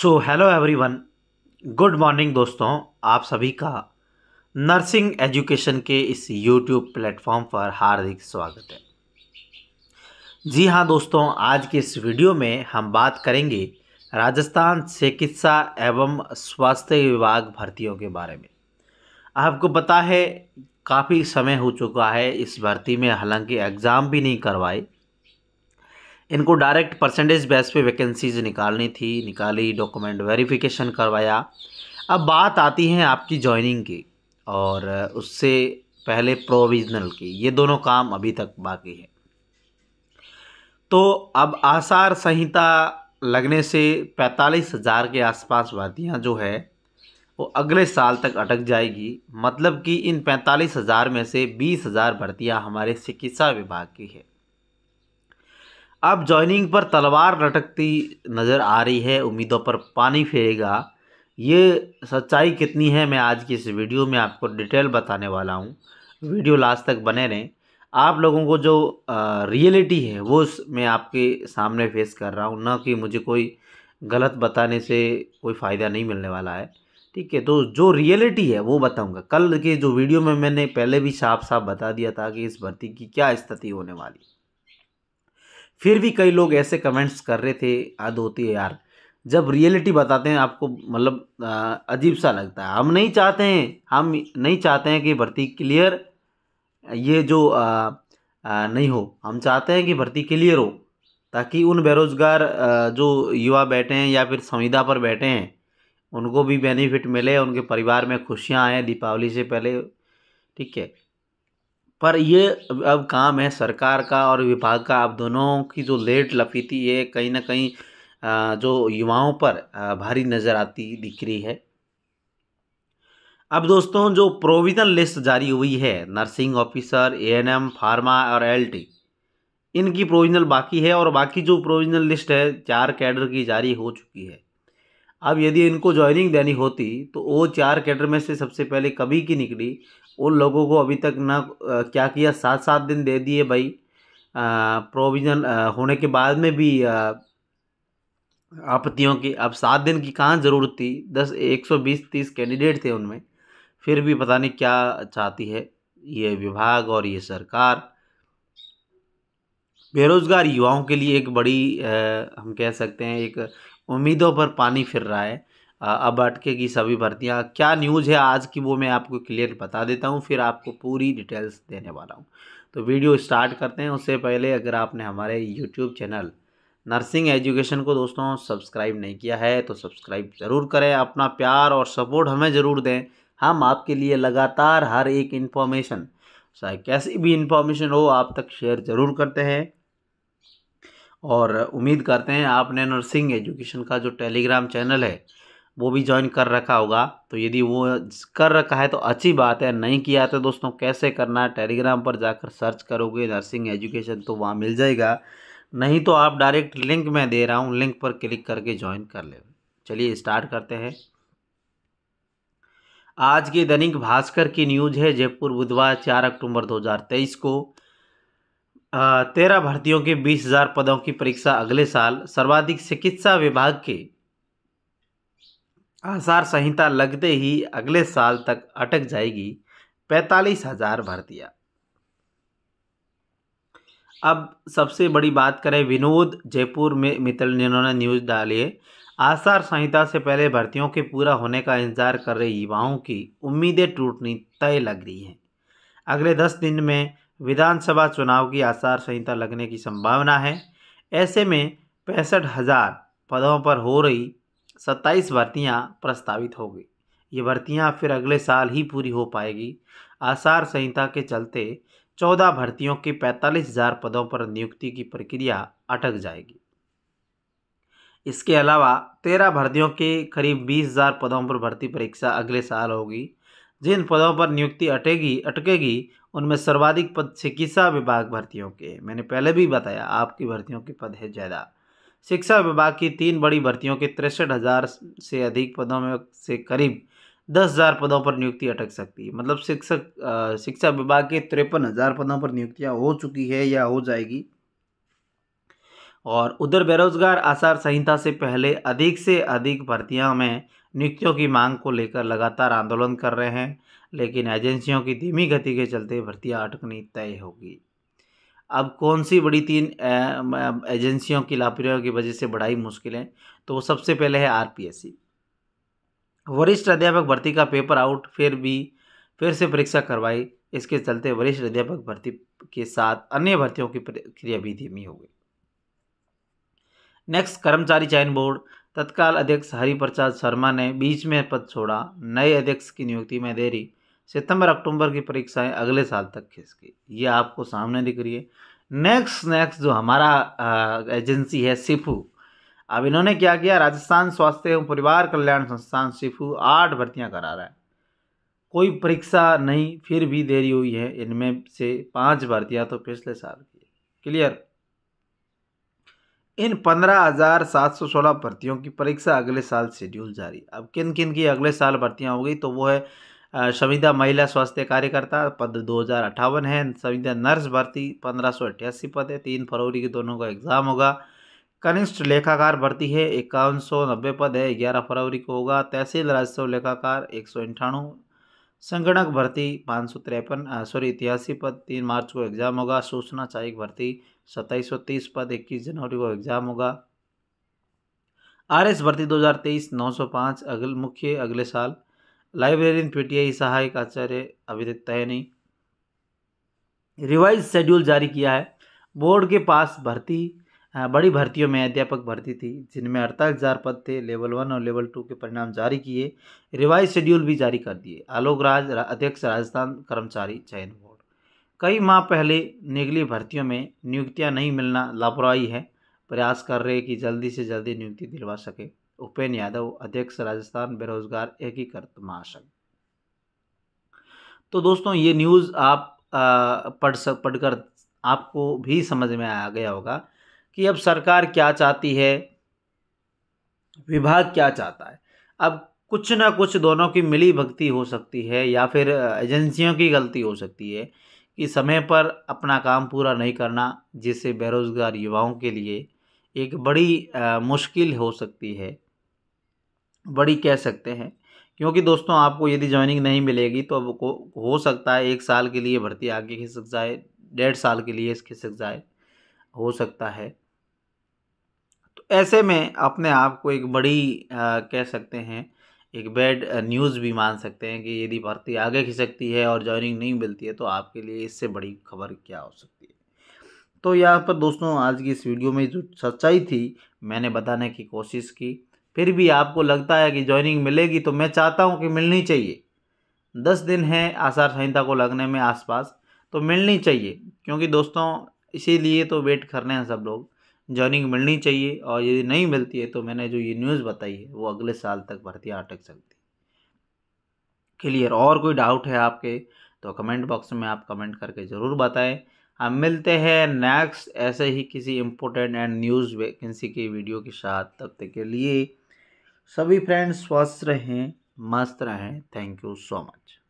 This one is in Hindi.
सो हेलो एवरीवन गुड मॉर्निंग दोस्तों आप सभी का नर्सिंग एजुकेशन के इस यूट्यूब प्लेटफॉर्म पर हार्दिक स्वागत है जी हाँ दोस्तों आज के इस वीडियो में हम बात करेंगे राजस्थान चिकित्सा एवं स्वास्थ्य विभाग भर्तियों के बारे में आपको पता है काफ़ी समय हो चुका है इस भर्ती में हालांकि एग्ज़ाम भी नहीं करवाए इनको डायरेक्ट परसेंटेज बेस पे वैकेंसीज निकालनी थी निकाली डॉक्यूमेंट वेरिफिकेशन करवाया अब बात आती है आपकी जॉइनिंग की और उससे पहले प्रोविजनल की ये दोनों काम अभी तक बाकी है तो अब आसार संहिता लगने से पैंतालीस हज़ार के आसपास वादियाँ जो है वो अगले साल तक अटक जाएगी मतलब कि इन पैंतालीस हज़ार में से बीस हज़ार भर्तियाँ हमारे चिकित्सा विभाग की है अब जॉइनिंग पर तलवार लटकती नज़र आ रही है उम्मीदों पर पानी फेरेगा ये सच्चाई कितनी है मैं आज की इस वीडियो में आपको डिटेल बताने वाला हूँ वीडियो लास्ट तक बने रहें आप लोगों को जो रियलिटी है वो मैं आपके सामने फेस कर रहा हूँ ना कि मुझे कोई गलत बताने से कोई फ़ायदा नहीं मिलने वाला है ठीक है तो जो रियलिटी है वो बताऊँगा कल के जो वीडियो में मैंने पहले भी साफ साफ बता दिया था कि इस भर्ती की क्या स्थिति होने वाली फिर भी कई लोग ऐसे कमेंट्स कर रहे थे आद होती है यार जब रियलिटी बताते हैं आपको मतलब अजीब सा लगता है हम नहीं चाहते हैं हम नहीं चाहते हैं कि भर्ती क्लियर ये जो आ, आ, नहीं हो हम चाहते हैं कि भर्ती क्लियर हो ताकि उन बेरोज़गार जो युवा बैठे हैं या फिर संविदा पर बैठे हैं उनको भी बेनिफिट मिले उनके परिवार में खुशियाँ आएँ दीपावली से पहले ठीक है पर ये अब काम है सरकार का और विभाग का आप दोनों की जो लेट लफीती है कहीं ना कहीं जो युवाओं पर भारी नज़र आती दिख रही है अब दोस्तों जो प्रोविज़न लिस्ट जारी हुई है नर्सिंग ऑफिसर एएनएम फार्मा और एलटी इनकी प्रोविज़नल बाकी है और बाकी जो प्रोविज़नल लिस्ट है चार कैडर की जारी हो चुकी है अब यदि इनको ज्वाइनिंग देनी होती तो वो चार कैडर में से सबसे पहले कभी की निकली उन लोगों को अभी तक ना क्या किया सात सात दिन दे दिए भाई प्रोविज़न होने के बाद में भी आपत्तियों की अब सात दिन की कहाँ ज़रूरत थी दस एक सौ बीस तीस कैंडिडेट थे उनमें फिर भी पता नहीं क्या चाहती है ये विभाग और ये सरकार बेरोज़गार युवाओं के लिए एक बड़ी आ, हम कह सकते हैं एक उम्मीदों पर पानी फिर रहा है अब अटकेगी सभी भर्तियां क्या न्यूज़ है आज की वो मैं आपको क्लियर बता देता हूँ फिर आपको पूरी डिटेल्स देने वाला हूँ तो वीडियो स्टार्ट करते हैं उससे पहले अगर आपने हमारे यूट्यूब चैनल नर्सिंग एजुकेशन को दोस्तों सब्सक्राइब नहीं किया है तो सब्सक्राइब ज़रूर करें अपना प्यार और सपोर्ट हमें ज़रूर दें हम आपके लिए लगातार हर एक इन्फॉर्मेशन चाहे कैसी भी इन्फॉर्मेशन हो आप तक शेयर ज़रूर करते हैं और उम्मीद करते हैं आपने नर्सिंग एजुकेशन का जो टेलीग्राम चैनल है वो भी ज्वाइन कर रखा होगा तो यदि वो कर रखा है तो अच्छी बात है नहीं किया तो दोस्तों कैसे करना है टेलीग्राम पर जाकर सर्च करोगे नर्सिंग एजुकेशन तो वहाँ मिल जाएगा नहीं तो आप डायरेक्ट लिंक में दे रहा हूँ लिंक पर क्लिक करके ज्वाइन कर ले चलिए स्टार्ट करते हैं आज की दैनिक भास्कर की न्यूज़ है जयपुर बुधवार चार अक्टूबर दो को तेरह भर्तियों के बीस हजार पदों की परीक्षा अगले साल सर्वाधिक चिकित्सा विभाग के आचार संहिता लगते ही अगले साल तक अटक जाएगी पैंतालीस हजार भर्तियां अब सबसे बड़ी बात करें विनोद जयपुर में मित्र जिन्होंने न्यूज़ डाली है आचार संहिता से पहले भर्तियों के पूरा होने का इंतजार कर रहे युवाओं की उम्मीदें टूटनी तय लग रही हैं अगले दस दिन में विधानसभा चुनाव की आचार संहिता लगने की संभावना है ऐसे में पैंसठ हज़ार पदों पर हो रही सत्ताईस भर्तियाँ प्रस्तावित होगी ये भर्तियाँ फिर अगले साल ही पूरी हो पाएगी आसार संहिता के चलते चौदह भर्तियों के पैंतालीस हजार पदों पर नियुक्ति की प्रक्रिया अटक जाएगी इसके अलावा तेरह भर्तियों के करीब बीस हजार पदों पर भर्ती परीक्षा अगले साल होगी जिन पदों पर नियुक्ति अटेगी अटकेगी उनमें सर्वाधिक पद चिकित्सा विभाग भर्तियों के मैंने पहले भी बताया आपकी भर्तियों के पद है ज़्यादा शिक्षा विभाग की तीन बड़ी भर्तियों के तिरसठ हज़ार से अधिक पदों में से करीब दस हज़ार पदों पर नियुक्ति अटक सकती है मतलब शिक्षक शिक्षा विभाग के तिरपन हज़ार पदों पर नियुक्तियां हो चुकी है या हो जाएगी और उधर बेरोजगार आसार संहिता से पहले अधिक से अधिक भर्तियां में नियुक्तियों की मांग को लेकर लगातार आंदोलन कर रहे हैं लेकिन एजेंसियों की धीमी गति के चलते भर्तियां अटकनी तय होगी अब कौन सी बड़ी तीन एजेंसियों की लापरवाही की वजह से बढ़ाई मुश्किल है तो वो सबसे पहले है आरपीएससी वरिष्ठ अध्यापक भर्ती का पेपर आउट फिर भी फिर से परीक्षा करवाई इसके चलते वरिष्ठ अध्यापक भर्ती के साथ अन्य भर्तियों की प्रक्रिया भी धीमी हो गई नेक्स्ट कर्मचारी चयन बोर्ड तत्काल अध्यक्ष हरिप्रसाद शर्मा ने बीच में पद छोड़ा नए अध्यक्ष की नियुक्ति में देरी सितंबर अक्टूबर की परीक्षाएं अगले साल तक खिसकी ये आपको सामने दिख रही है नेक्स्ट नेक्स्ट जो हमारा आ, एजेंसी है सिफू अब इन्होंने क्या किया राजस्थान स्वास्थ्य एवं परिवार कल्याण संस्थान सिफू आठ भर्तियाँ करा रहा है कोई परीक्षा नहीं फिर भी देरी हुई है इनमें से पांच भर्तियाँ तो पिछले साल की क्लियर इन पंद्रह हज़ार सात सौ सोलह भर्तियों की परीक्षा अगले साल शेड्यूल जारी अब किन किन की अगले साल भर्तियाँ हो गई तो वो है संविदा महिला स्वास्थ्य कार्यकर्ता पद दो हज़ार अट्ठावन है संविदा नर्स भर्ती पंद्रह सौ अट्ठासी पद है तीन फरवरी के दोनों का एग्ज़ाम होगा कनिष्ठ लेखाकार भर्ती है इक्यावन सौ नब्बे पद है ग्यारह फरवरी को होगा तहसील राजस्व लेखाकार एक सौ अंठानवे संगणक भर्ती पाँच सौ तिरपन सॉरी इतिहासी पद तीन मार्च को एग्ज़ाम होगा सूचना सहायक भर्ती सत्ताईस सौ तीस पद इक्कीस जनवरी को एग्ज़ाम होगा आर एस भर्ती दो हज़ार तेईस नौ सौ पाँच अगले मुख्य अगले साल लाइब्रेरियन पीटीआई सहायक आचार्य अभी तक नहीं रिवाइज शेड्यूल जारी किया है बोर्ड के पास भर्ती बड़ी भर्तियों में अध्यापक भर्ती थी जिनमें अड़तालीस हज़ार पद थे लेवल वन और लेवल टू के परिणाम जारी किए रिवाइज शेड्यूल भी जारी कर दिए आलोक राज अध्यक्ष राजस्थान कर्मचारी चयन बोर्ड कई माह पहले निगली भर्तियों में नियुक्तियां नहीं मिलना लापरवाही है प्रयास कर रहे कि जल्दी से जल्दी नियुक्ति दिलवा सके उपेन यादव अध्यक्ष राजस्थान बेरोजगार एकीकृत महासंघ तो दोस्तों ये न्यूज़ आप पढ़ सक पढ़कर आपको भी समझ में आ गया होगा कि अब सरकार क्या चाहती है विभाग क्या चाहता है अब कुछ ना कुछ दोनों की मिली भक्ति हो सकती है या फिर एजेंसियों की गलती हो सकती है कि समय पर अपना काम पूरा नहीं करना जिससे बेरोज़गार युवाओं के लिए एक बड़ी आ, मुश्किल हो सकती है बड़ी कह सकते हैं क्योंकि दोस्तों आपको यदि ज्वाइनिंग नहीं मिलेगी तो अब को हो सकता है एक साल के लिए भर्ती आगे खिसक जाए डेढ़ साल के लिए खिसक जाए हो सकता है तो ऐसे में अपने आप को एक बड़ी आ, कह सकते हैं एक बैड न्यूज़ भी मान सकते हैं कि यदि भर्ती आगे खिसकती है और ज्वाइनिंग नहीं मिलती है तो आपके लिए इससे बड़ी खबर क्या हो सकती है तो यहाँ पर दोस्तों आज की इस वीडियो में जो सच्चाई थी मैंने बताने की कोशिश की फिर भी आपको लगता है कि ज्वाइनिंग मिलेगी तो मैं चाहता हूँ कि मिलनी चाहिए दस दिन हैं आसार संहिता को लगने में आसपास तो मिलनी चाहिए क्योंकि दोस्तों इसीलिए तो वेट कर रहे हैं सब लोग ज्वाइनिंग मिलनी चाहिए और यदि नहीं मिलती है तो मैंने जो ये न्यूज़ बताई है वो अगले साल तक भर्ती अटक सकती क्लियर और कोई डाउट है आपके तो कमेंट बॉक्स में आप कमेंट करके ज़रूर बताएं हम मिलते हैं नेक्स्ट ऐसे ही किसी इम्पोर्टेंट एंड न्यूज़ वैकेंसी की वीडियो के साथ तब तक के लिए सभी फ्रेंड्स स्वस्थ रहें मस्त रहें थैंक यू सो मच